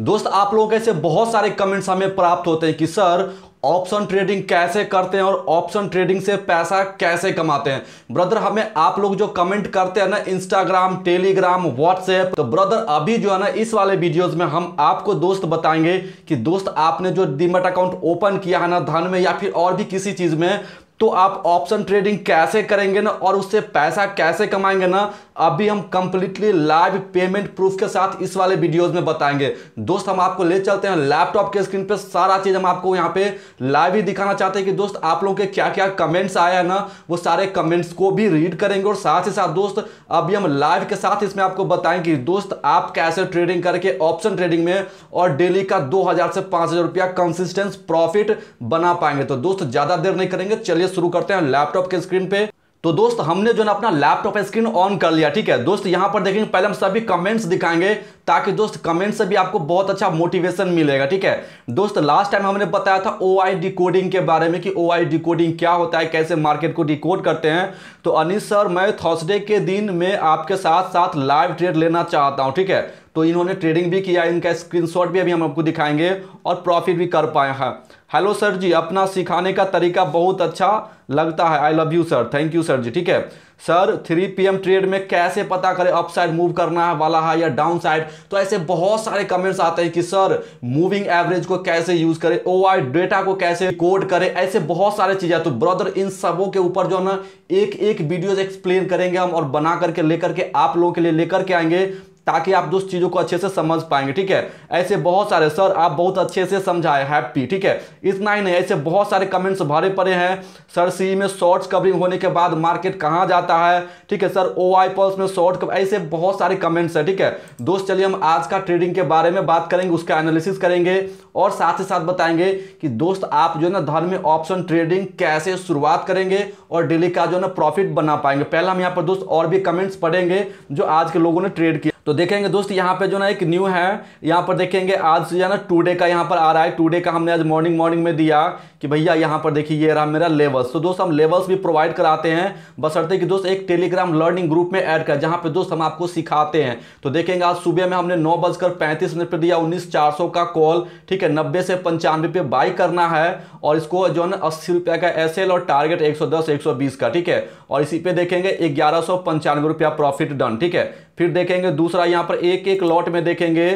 दोस्त आप लोगों से बहुत सारे कमेंट्स हमें प्राप्त होते हैं कि सर ऑप्शन ट्रेडिंग कैसे करते हैं और ऑप्शन ट्रेडिंग से पैसा कैसे कमाते हैं ब्रदर हमें आप लोग जो कमेंट करते हैं ना इंस्टाग्राम टेलीग्राम व्हाट्सएप तो ब्रदर अभी जो है ना इस वाले वीडियोस में हम आपको दोस्त बताएंगे कि दोस्त आपने जो डिमेट अकाउंट ओपन किया है ना धन में या फिर और भी किसी चीज़ में तो आप ऑप्शन ट्रेडिंग कैसे करेंगे ना और उससे पैसा कैसे कमाएंगे ना अभी हम कंप्लीटली लाइव पेमेंट प्रूफ के साथ इस वाले वीडियोज में बताएंगे दोस्त हम आपको ले चलते हैं लैपटॉप के स्क्रीन पर सारा चीज हम आपको यहाँ पे लाइव ही दिखाना चाहते हैं कि दोस्त आप लोगों के क्या क्या कमेंट्स आया है ना वो सारे कमेंट्स को भी रीड करेंगे और साथ ही साथ दोस्त अभी हम लाइव के साथ इसमें आपको बताएंगे दोस्त आप कैसे ट्रेडिंग करके ऑप्शन ट्रेडिंग में और डेली का दो से पांच रुपया कंसिस्टेंस प्रॉफिट बना पाएंगे तो दोस्त ज्यादा देर नहीं करेंगे चलिए शुरू करते हैं लैपटॉप के स्क्रीन पे तो दोस्त हमने जो ना अपना लैपटॉप स्क्रीन ऑन कर लिया ठीक है दोस्त यहाँ पर देखेंगे पहले हम सभी कमेंट्स दिखाएंगे ताकि दोस्त कमेंट से भी आपको बहुत अच्छा मोटिवेशन मिलेगा ठीक है दोस्त लास्ट टाइम हमने बताया था ओ आई कोडिंग के बारे में कि ओ आई कोडिंग क्या होता है कैसे मार्केट को डिकोड करते हैं तो अनिश सर मैं थर्सडे के दिन में आपके साथ साथ लाइव ट्रेड लेना चाहता हूँ ठीक है तो इन्होंने ट्रेडिंग भी किया इनका स्क्रीनशॉट भी अभी हम आपको दिखाएंगे और प्रॉफिट भी कर पाए हैं हेलो सर जी अपना सिखाने का तरीका बहुत अच्छा लगता है I love you sir thank you sir जी ठीक है सर 3 पीएम ट्रेड में कैसे पता करें अप साइड मूव करना है वाला है या डाउन साइड तो ऐसे बहुत सारे कमेंट्स आते हैं कि सर मूविंग एवरेज को कैसे यूज करें ओ डेटा को कैसे कोड करें ऐसे बहुत सारे चीज़ें तो ब्रदर इन सबों के ऊपर जो है ना एक एक वीडियोज एक्सप्लेन करेंगे हम और बना करके लेकर के आप लोगों के लिए लेकर के आएंगे ताकि आप दोस्त चीज़ों को अच्छे से समझ पाएंगे ठीक है ऐसे बहुत सारे सर आप बहुत अच्छे से समझाए हैप्पी ठीक है इतना ही नहीं ऐसे बहुत सारे कमेंट्स भरे पड़े हैं सर सी में शॉर्ट्स कवरिंग होने के बाद मार्केट कहाँ जाता है ठीक है सर ओ आई पल्स में शॉर्ट कवर ऐसे बहुत सारे कमेंट्स हैं ठीक है दोस्त चलिए हम आज का ट्रेडिंग के बारे में बात करेंगे उसका एनालिसिस करेंगे और साथ ही साथ बताएंगे कि दोस्त आप जो है ना धर्म ऑप्शन ट्रेडिंग कैसे शुरुआत करेंगे और डेली का जो है ना प्रॉफिट बना पाएंगे पहले हम यहाँ पर दोस्त और भी कमेंट्स पढ़ेंगे जो आज के लोगों ने ट्रेड किया तो देखेंगे दोस्त यहाँ पे जो ना एक न्यू है यहाँ पर देखेंगे आज जो है ना टूडे का यहाँ पर आ रहा है टूडे का हमने आज मॉर्निंग मॉर्निंग में दिया कि भैया यहाँ पर देखिए ये रहा मेरा लेवल्स तो दोस्त हम लेवल्स भी प्रोवाइड कराते हैं बस अर्थे कि दोस्त एक टेलीग्राम लर्निंग ग्रुप में ऐड कर जहाँ पे दोस्त हम आपको सिखाते हैं तो देखेंगे आज सुबह में हमने नौ बजकर पैंतीस मिनट पर दिया उन्नीस चार सौ का कॉल ठीक है नब्बे से पंचानवे पे बाई करना है और इसको जो है ना अस्सी रुपया का एस और टारगेट एक सौ का ठीक है और इसी पे देखेंगे ग्यारह सौ पंचानवे रुपया प्रॉफिट डन ठीक है फिर देखेंगे दूसरा यहां पर एक एक लॉट में देखेंगे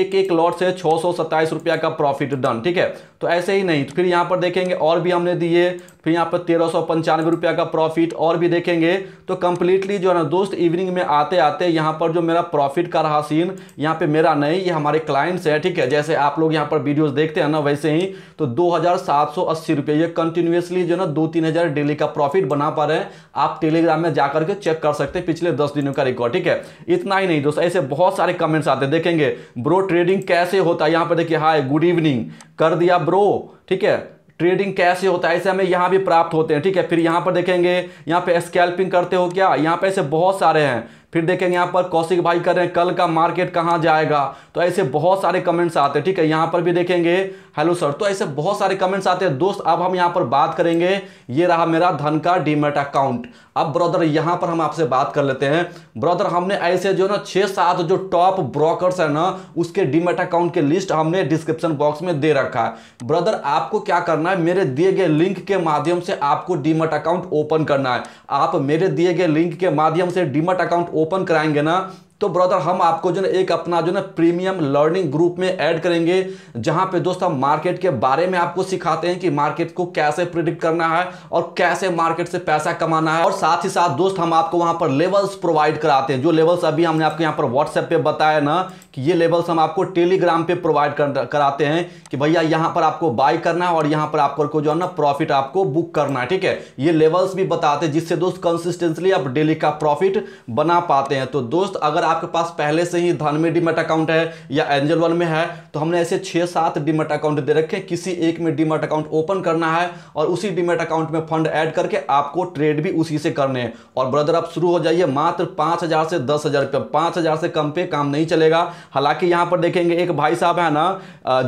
एक एक लॉट से छह सौ रुपया का प्रॉफिट डन ठीक है तो ऐसे ही नहीं तो फिर यहाँ पर देखेंगे और भी हमने दिए फिर यहाँ पर तेरह सौ पंचानवे रुपया का प्रॉफिट और भी देखेंगे तो कम्प्लीटली जो है ना दोस्त इवनिंग में आते आते यहाँ पर जो मेरा प्रॉफिट का रहा सीन यहाँ पे मेरा नहीं ये हमारे क्लाइंट्स है ठीक है जैसे आप लोग यहाँ पर वीडियोस देखते हैं ना वैसे ही तो दो हज़ार सात सौ अस्सी रुपये ये कंटिन्यूसली जो ना दो तीन हज़ार डेली का प्रॉफिट बना पा रहे हैं आप टेलीग्राम में जा करके चेक कर सकते हैं पिछले दस दिनों का रिकॉर्ड ठीक है इतना ही नहीं दोस्तों ऐसे बहुत सारे कमेंट्स आते हैं देखेंगे ब्रो ट्रेडिंग कैसे होता है यहाँ पर देखिए हाई गुड इवनिंग कर दिया ब्रो ठीक है ट्रेडिंग कैसे होता है ऐसे हमें यहाँ भी प्राप्त होते हैं ठीक है फिर यहाँ पर देखेंगे यहाँ पे स्कैल्पिंग करते हो क्या यहाँ पे ऐसे बहुत सारे हैं फिर देखेंगे यहाँ पर कौशिक भाई कर रहे हैं कल का मार्केट कहाँ जाएगा तो ऐसे बहुत सारे कमेंट्स आते हैं ठीक है यहाँ पर भी देखेंगे हेलो सर तो ऐसे बहुत सारे कमेंट्स आते हैं दोस्त अब हम यहाँ पर बात करेंगे ये रहा मेरा धन का डीमेट अकाउंट अब ब्रदर यहाँ पर हम आपसे बात कर लेते हैं ब्रदर हमने ऐसे जो ना छः सात जो टॉप ब्रोकर्स हैं ना उसके डीमेट अकाउंट के लिस्ट हमने डिस्क्रिप्शन बॉक्स में दे रखा है ब्रदर आपको क्या करना है मेरे दिए गए लिंक के माध्यम से आपको डीमेट अकाउंट ओपन करना है आप मेरे दिए गए लिंक के माध्यम से डीमेट अकाउंट ओपन कराएंगे ना तो ब्रदर हम आपको जो ना एक अपना जो ना प्रीमियम लर्निंग ग्रुप में ऐड करेंगे जहां पे दोस्त मार्केट के बारे में आपको सिखाते हैं कि मार्केट को कैसे प्रिडिक्ट करना है और कैसे मार्केट से पैसा कमाना है और साथ ही साथ दोस्त हम आपको वहां पर लेवल्स प्रोवाइड कराते हैं जो लेवल्स अभी हमने आपको यहाँ पर व्हाट्सएप पे बताया ना कि ये लेवल्स हम आपको टेलीग्राम पे प्रोवाइड कराते हैं कि भैया यहाँ पर आपको बाय करना है और यहाँ पर आपको जो है ना प्रॉफिट आपको बुक करना है ठीक है ये लेवल्स भी बताते हैं जिससे दोस्त कंसिस्टेंसली आप डेली का प्रॉफिट बना पाते हैं तो दोस्त अगर आप आपके पास पहले से ही धन में डीमेट अकाउंट है या एंजल वन में है तो हमने ऐसे छः सात डीमेट अकाउंट दे रखे किसी एक में डीमेट अकाउंट ओपन करना है और उसी डीमेट अकाउंट में फंड ऐड करके आपको ट्रेड भी उसी से करने हैं और ब्रदर आप शुरू हो जाइए मात्र पाँच से दस हज़ार रुपये से कम पे काम नहीं चलेगा हालांकि यहाँ पर देखेंगे एक भाई साहब है ना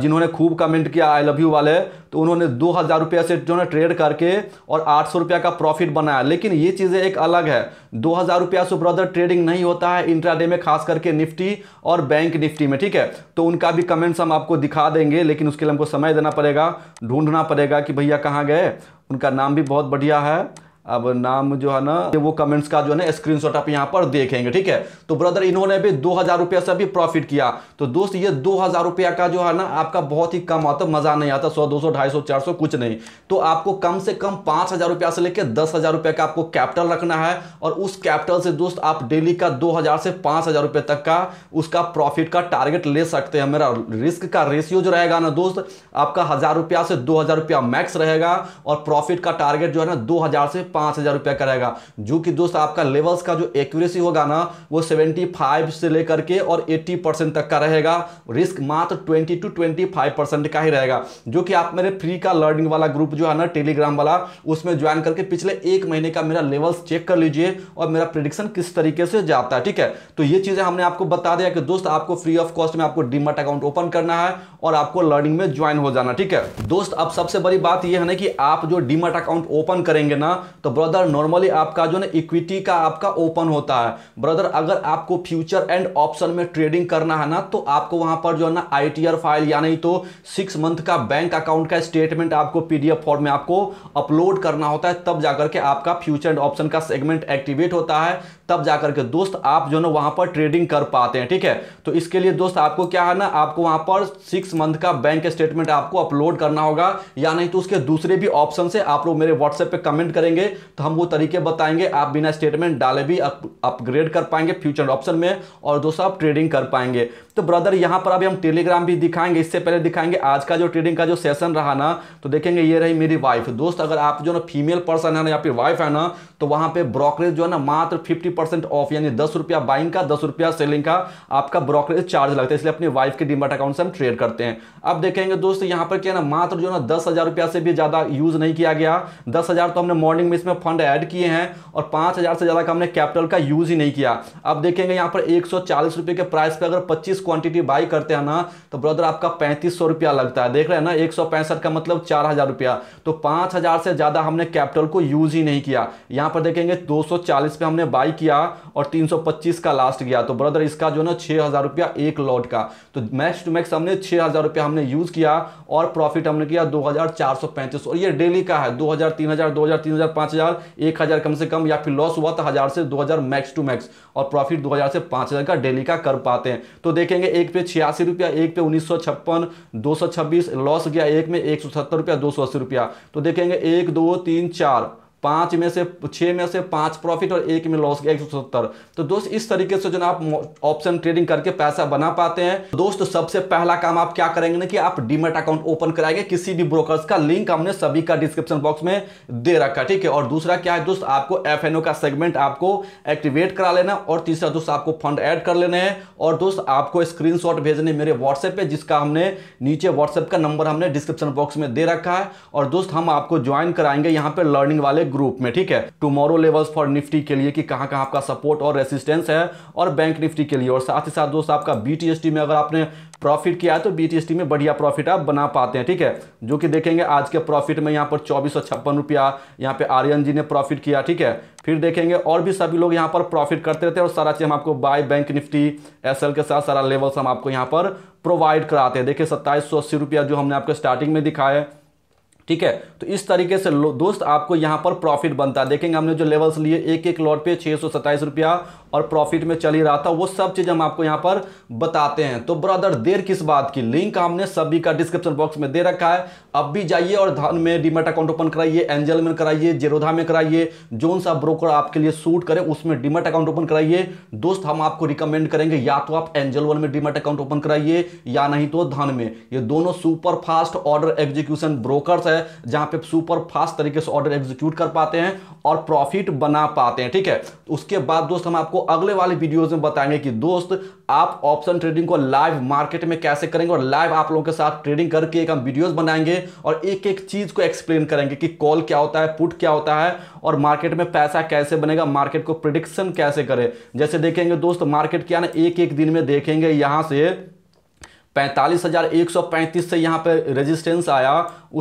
जिन्होंने खूब कमेंट किया आई लव यू वाले तो उन्होंने दो हज़ार रुपया से जो है ट्रेड करके और आठ सौ रुपया का प्रॉफिट बनाया लेकिन ये चीज़ें एक अलग है दो हज़ार रुपया से ब्रदर ट्रेडिंग नहीं होता है इंट्राडे में खास करके निफ्टी और बैंक निफ्टी में ठीक है तो उनका भी कमेंट्स हम आपको दिखा देंगे लेकिन उसके लिए हमको समय देना पड़ेगा ढूंढना पड़ेगा कि भैया कहाँ गए उनका नाम भी बहुत बढ़िया है अब नाम जो है ना वो कमेंट्स का जो है ना स्क्रीनशॉट आप यहाँ पर देखेंगे ठीक है तो ब्रदर इन्होंने भी दो हजार रुपया से भी प्रॉफिट किया तो दोस्त ये दो हजार रुपया का जो है ना आपका बहुत ही कम आता मजा नहीं आता सौ दो सौ ढाई सौ चार सौ कुछ नहीं तो आपको कम से कम पांच हजार रुपया से लेकर दस हजार रुपया का आपको कैपिटल रखना है और उस कैपिटल से दोस्त आप डेली का दो हजार से पांच हजार रुपये तक का उसका प्रॉफिट का टारगेट ले सकते हैं मेरा रिस्क का रेशियो जो रहेगा ना दोस्त आपका हजार रुपया से दो हजार रुपया मैक्स रहेगा और प्रॉफिट का टारगेट जो है ना दो हजार से पांच हज़ार रुपया करेगा जो कि दोस्त आपका लेवल्स का जो एक्यूरेसी होगा ना वो सेवेंटी फाइव से लेकर के और एट्टी परसेंट तक का रहेगा रिस्क मात्र twenty two twenty five percent का ही रहेगा जो कि आप मेरे फ्री का लर्निंग वाला ग्रुप जो है ना टेलीग्राम वाला उसमें ज्वाइन करके पिछले एक महीने का मेरा लेवल्स चेक कर लीजिए और मेरा प्रिडिक्शन किस तरीके से जाता है ठीक है तो ये चीज़ें हमने आपको बता दिया कि दोस्त आपको फ्री ऑफ कॉस्ट में आपको डिमट अकाउंट ओपन करना है और आपको लर्निंग में ज्वाइन हो जाना ठीक है दोस्त अब सबसे बड़ी बात यह है ना कि आप जो डिमट अकाउंट ओपन करेंगे ना तो तो ब्रदर नॉर्मली आपका जो ना इक्विटी का आपका ओपन होता है ब्रदर अगर आपको फ्यूचर एंड ऑप्शन में ट्रेडिंग करना है ना तो आपको वहां पर जो है ना आई फाइल नहीं तो सिक्स मंथ का बैंक अकाउंट का स्टेटमेंट आपको पीडीएफ फॉर्म में आपको अपलोड करना होता है तब जाकर के आपका फ्यूचर एंड ऑप्शन का सेगमेंट एक्टिवेट होता है तब जाकर के दोस्त आप जो है ना वहां पर ट्रेडिंग कर पाते हैं ठीक है तो इसके लिए दोस्त आपको क्या है ना आपको वहां पर सिक्स मंथ का बैंक स्टेटमेंट आपको अपलोड करना होगा या नहीं तो उसके दूसरे भी ऑप्शन से आप लोग मेरे व्हाट्सएप पे कमेंट करेंगे तो हम वो तरीके बताएंगे आप बिना स्टेटमेंट डाले भी अपग्रेड कर पाएंगे फ्यूचर ऑप्शन में और दोस्तों आप ट्रेडिंग कर पाएंगे तो ब्रदर यहाँ पर अभी हम टेलीग्राम भी दिखाएंगे इससे पहले दिखाएंगे आज का जो ट्रेडिंग का जो सेशन रहा ना तो देखेंगे ये रही मेरी वाइफ दोस्त अगर आप जो ना फीमेल पर्सन है ना या फिर वाइफ है ना तो वहां पे ब्रोकरेज जो है ना मात्र फिफ्टी परसेंट ऑफ यानी दस रुपया बाइंग का दस रुपया सेलिंग का आपका ब्रोकरेज चार्ज लगता है इसलिए अपनी वाइफ के डीमट अकाउंट से हम ट्रेड करते हैं अब देखेंगे दोस्त यहाँ पर क्या ना मात्र जो ना दस हजार रुपया से भी ज्यादा यूज नहीं किया गया दस हजार तो हमने मॉर्निंग में इसमें फंड ऐड किए हैं और पांच हजार से ज्यादा का हमने कैपिटल का यूज ही नहीं किया अब देखेंगे यहां पर एक रुपए के प्राइस पे अगर पच्चीस क्वांटिटी बाई करते हैं ना तो ब्रदर आपका पैंतीस रुपया लगता है देख रहे हैं ना एक का मतलब चार रुपया तो पांच से ज्यादा हमने कैपिटल को यूज ही नहीं किया यहाँ यहाँ पर देखेंगे 240 पे हमने बाई किया और 325 का लास्ट गया तो ब्रदर इसका जो ना छः हज़ार रुपया एक लॉट का तो मैक्स टू मैक्स हमने छः हज़ार रुपया हमने यूज़ किया और प्रॉफिट हमने किया दो और ये डेली का है दो हज़ार तीन हज़ार दो हज़ार कम से कम या फिर लॉस हुआ तो हज़ार से दो मैक्स टू मैक्स और प्रॉफिट दो से पाँच का डेली का कर पाते हैं तो देखेंगे एक पे छियासी रुपया एक पे उन्नीस सौ छप्पन दो सौ छब्बीस लॉस गया एक में एक सौ सत्तर रुपया दो सौ अस्सी रुपया तो देखेंगे एक दो तीन चार पांच में से छह में से पांच प्रॉफिट और एक में लॉस एक सौ सत्तर तो दोस्त इस तरीके से जो ना आप ऑप्शन ट्रेडिंग करके पैसा बना पाते हैं दोस्त सबसे पहला काम आप क्या करेंगे ना कि आप डीमेट अकाउंट ओपन कराएंगे किसी भी ब्रोकर्स का लिंक हमने सभी का डिस्क्रिप्शन बॉक्स में दे रखा ठीक है और दूसरा क्या है दोस्त आपको एफ का सेगमेंट आपको एक्टिवेट करा लेना और तीसरा दोस्त आपको फंड एड कर लेने हैं और दोस्त आपको स्क्रीन भेजने मेरे व्हाट्सएप पे जिसका हमने नीचे व्हाट्सएप का नंबर हमने डिस्क्रिप्शन बॉक्स में दे रखा है और दोस्त हम आपको ज्वाइन कराएंगे यहाँ पे लर्निंग वाले ग्रुप में ठीक है टुमारो लेवल्स फॉर निफ्टी के लिए कि कहां कहां आपका सपोर्ट और रेसिस्टेंस है और बैंक निफ्टी के लिए और साथ ही साथ दोस्त आपका बीटीएसटी में अगर आपने प्रॉफिट किया है तो बीटीएसटी में बढ़िया प्रॉफिट आप बना पाते हैं ठीक है जो कि देखेंगे आज के प्रॉफिट में यहाँ पर चौबीस सौ छप्पन रुपया यहाँ पे आर्यन जी ने प्रॉफिट किया ठीक है फिर देखेंगे और भी सभी लोग यहाँ पर प्रॉफिट करते रहते हैं और सारा चीज़ हम आपको बाय बैंक निफ्टी एसएल के साथ सारा लेवल्स हम आपको यहाँ पर प्रोवाइड कराते हैं देखिए सत्ताईस सौ अस्सी रुपया जो हमने आपको स्टार्टिंग में दिखाया है ठीक है तो इस तरीके से दोस्त आपको यहां पर प्रॉफिट बनता है देखेंगे हमने जो लेवल्स लिए एक एक लॉट पे छः रुपया और प्रॉफिट में चल ही रहा था वो सब चीज़ हम आपको यहां पर बताते हैं तो ब्रदर देर किस बात की लिंक हमने सभी का डिस्क्रिप्शन बॉक्स में दे रखा है अब भी जाइए और धन में डिमेट अकाउंट ओपन कराइए एंजल में कराइए जेरोधा में कराइए जोन सा ब्रोकर आपके लिए सूट करे उसमें डिमेट अकाउंट ओपन कराइए दोस्त हम आपको रिकमेंड करेंगे या तो आप एंजल वन में डिमेट अकाउंट ओपन कराइए या नहीं तो धन में ये दोनों super fast order execution broker है है जहां पे सुपर फास्ट तरीके से ऑर्डर एग्जीक्यूट कर पाते हैं और प्रॉफिट बना पाते हैं ठीक है उसके बाद दोस्त हम आपको अगले वाले वीडियोज में बताएंगे कि दोस्त आप ऑप्शन ट्रेडिंग को लाइव मार्केट में कैसे करेंगे और लाइव आप लोगों के साथ ट्रेडिंग करके एक हम वीडियोस बनाएंगे और एक एक चीज को एक्सप्लेन करेंगे कि कॉल क्या होता है पुट क्या होता है और मार्केट में पैसा कैसे बनेगा मार्केट को प्रिडिक्शन कैसे करें जैसे देखेंगे दोस्त मार्केट क्या ना एक एक दिन में देखेंगे यहां से पैंतालीस हज़ार एक सौ पैंतीस से यहाँ पे रेजिस्टेंस आया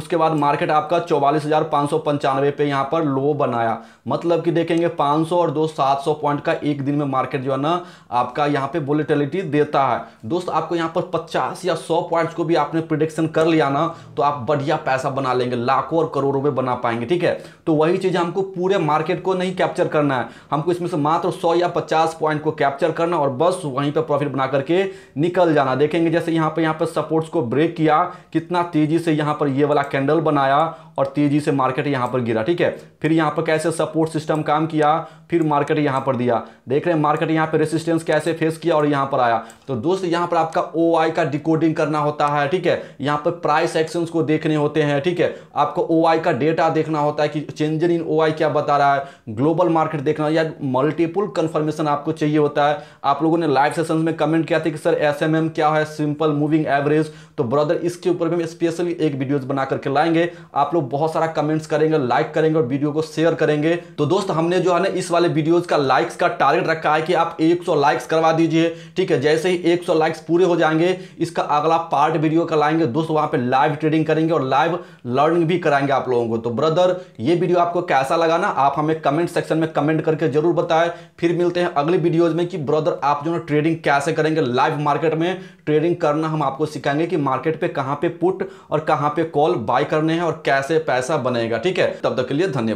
उसके बाद मार्केट आपका चौवालीस हज़ार पाँच सौ पंचानवे पे यहाँ पर लो बनाया मतलब कि देखेंगे 500 और दो सात सौ पॉइंट का एक दिन में मार्केट जो है ना आपका यहाँ पे वोलेटिलिटी देता है दोस्त आपको यहाँ पर पचास या सौ पॉइंट्स को भी आपने प्रिडिक्शन कर लिया ना तो आप बढ़िया पैसा बना लेंगे लाखों और करोड़ों में बना पाएंगे ठीक है तो वही चीज़ हमको पूरे मार्केट को नहीं कैप्चर करना है हमको इसमें से मात्र सौ या पचास पॉइंट को कैप्चर करना और बस वहीं पर प्रॉफिट बना करके निकल जाना देखेंगे जैसे यहाँ यहाँ पर यहाँ पर सपोर्ट्स को ब्रेक किया कितना तेजी से यहाँ पर ये वाला कैंडल बनाया और तेजी से मार्केट यहाँ पर गिरा ठीक है फिर यहाँ पर कैसे सपोर्ट सिस्टम काम किया फिर मार्केट यहाँ पर दिया देख रहे हैं मार्केट यहाँ पर रेसिस्टेंस कैसे फेस किया और यहाँ पर आया तो दोस्त यहाँ पर आपका ओ का डिकोडिंग करना होता है ठीक है यहाँ पर प्राइस एक्शन को देखने होते हैं ठीक है आपको ओ का डेटा देखना होता है कि चेंजर इन ओ क्या बता रहा है ग्लोबल मार्केट देखना या मल्टीपुल कन्फर्मेशन आपको चाहिए होता है आप लोगों ने लाइव सेशन में कमेंट किया था कि सर एस क्या है सिंपल मूविंग एवरेज तो ब्रदर इसके ऊपर भी हम स्पेशली एक वीडियोज बना करके लाएंगे आप लोग बहुत सारा कमेंट्स करेंगे लाइक करेंगे और वीडियो को शेयर करेंगे तो दोस्त हमने जो है ना इस वाले वीडियोज का लाइक्स का टारगेट रखा है कि आप 100 लाइक्स करवा दीजिए ठीक है जैसे ही 100 लाइक्स पूरे हो जाएंगे इसका अगला पार्ट वीडियो का लाएंगे दोस्त वहां पर लाइव ट्रेडिंग करेंगे और लाइव लर्निंग भी कराएंगे आप लोगों को तो ब्रदर ये वीडियो आपको कैसा लगा ना आप हमें कमेंट सेक्शन में कमेंट करके जरूर बताएं फिर मिलते हैं अगले वीडियोज में कि ब्रदर आप जो है ट्रेडिंग कैसे करेंगे लाइव मार्केट में ट्रेडिंग करना करना हम आपको सिखाएंगे कि मार्केट पे कहां पे पुट और कहां पे कॉल बाय करने हैं और कैसे पैसा बनेगा ठीक है तब तक के लिए धन्यवाद